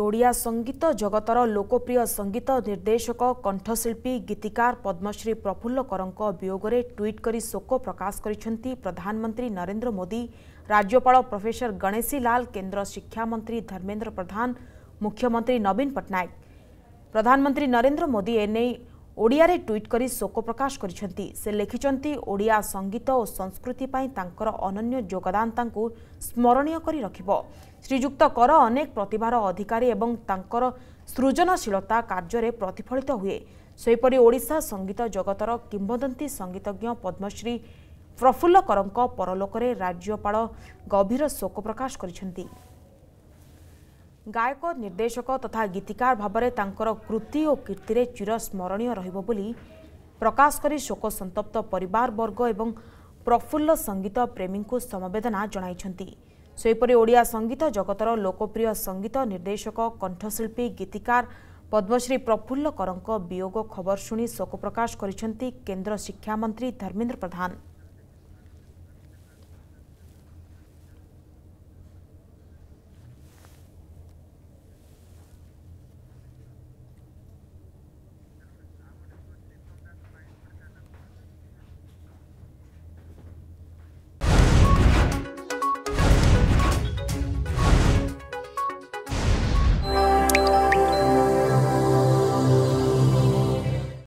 ओडिया संगीत जगतर लोकप्रिय संगीत निर्देशक कंठशिल्पी गीतिकार पद्मश्री प्रफुल्ल करंक वियोगे ट्वीट कर शोक प्रकाश कर प्रधानमंत्री नरेंद्र मोदी राज्यपाल प्रोफेसर गणेशी लाल केन्द्र शिक्षामंत्री धर्मेन्द्र प्रधान मुख्यमंत्री नवीन पट्टनायक प्रधानमंत्री नरेंद्र मोदी एने ଓଡ଼ିଆରେ ଟ୍ୱିଟ୍ କରି ଶୋକ ପ୍ରକାଶ କରିଛନ୍ତି ସେ ଲେଖିଛନ୍ତି ଓଡ଼ିଆ ସଙ୍ଗୀତ ଓ ସଂସ୍କୃତି ପାଇଁ ତାଙ୍କର ଅନନ୍ୟ ଯୋଗଦାନ ତାଙ୍କୁ ସ୍ମରଣୀୟ କରି ରଖିବ ଶ୍ରୀଯୁକ୍ତ କର ଅନେକ ପ୍ରତିଭାର ଅଧିକାରୀ ଏବଂ ତାଙ୍କର ସୃଜନଶୀଳତା କାର୍ଯ୍ୟରେ ପ୍ରତିଫଳିତ ହୁଏ ସେହିପରି ଓଡ଼ିଶା ସଙ୍ଗୀତ ଜଗତର କିମ୍ବଦନ୍ତୀ ସଙ୍ଗୀତଜ୍ଞ ପଦ୍ମଶ୍ରୀ ପ୍ରଫୁଲ୍ଲ କରଙ୍କ ପରଲୋକରେ ରାଜ୍ୟପାଳ ଗଭୀର ଶୋକ ପ୍ରକାଶ କରିଛନ୍ତି ଗାୟକ ନିର୍ଦ୍ଦେଶକ ତଥା ଗୀତିକାର ଭାବରେ ତାଙ୍କର କୃତି ଓ କୀର୍ତ୍ତିରେ ଚିରସ୍ମରଣୀୟ ରହିବ ବୋଲି ପ୍ରକାଶ କରି ଶୋକସନ୍ତପ୍ତ ପରିବାରବର୍ଗ ଏବଂ ପ୍ରଫୁଲ୍ଲ ସଙ୍ଗୀତ ପ୍ରେମୀଙ୍କୁ ସମବେଦନା ଜଣାଇଛନ୍ତି ସେହିପରି ଓଡ଼ିଆ ସଙ୍ଗୀତ ଜଗତର ଲୋକପ୍ରିୟ ସଙ୍ଗୀତ ନିର୍ଦ୍ଦେଶକ କଣ୍ଠଶିଳ୍ପୀ ଗୀତିକାର ପଦ୍ମଶ୍ରୀ ପ୍ରଫୁଲ୍ଲ କରଙ୍କ ବିୟୋଗ ଖବର ଶୁଣି ଶୋକ ପ୍ରକାଶ କରିଛନ୍ତି କେନ୍ଦ୍ର ଶିକ୍ଷାମନ୍ତ୍ରୀ ଧର୍ମେନ୍ଦ୍ର ପ୍ରଧାନ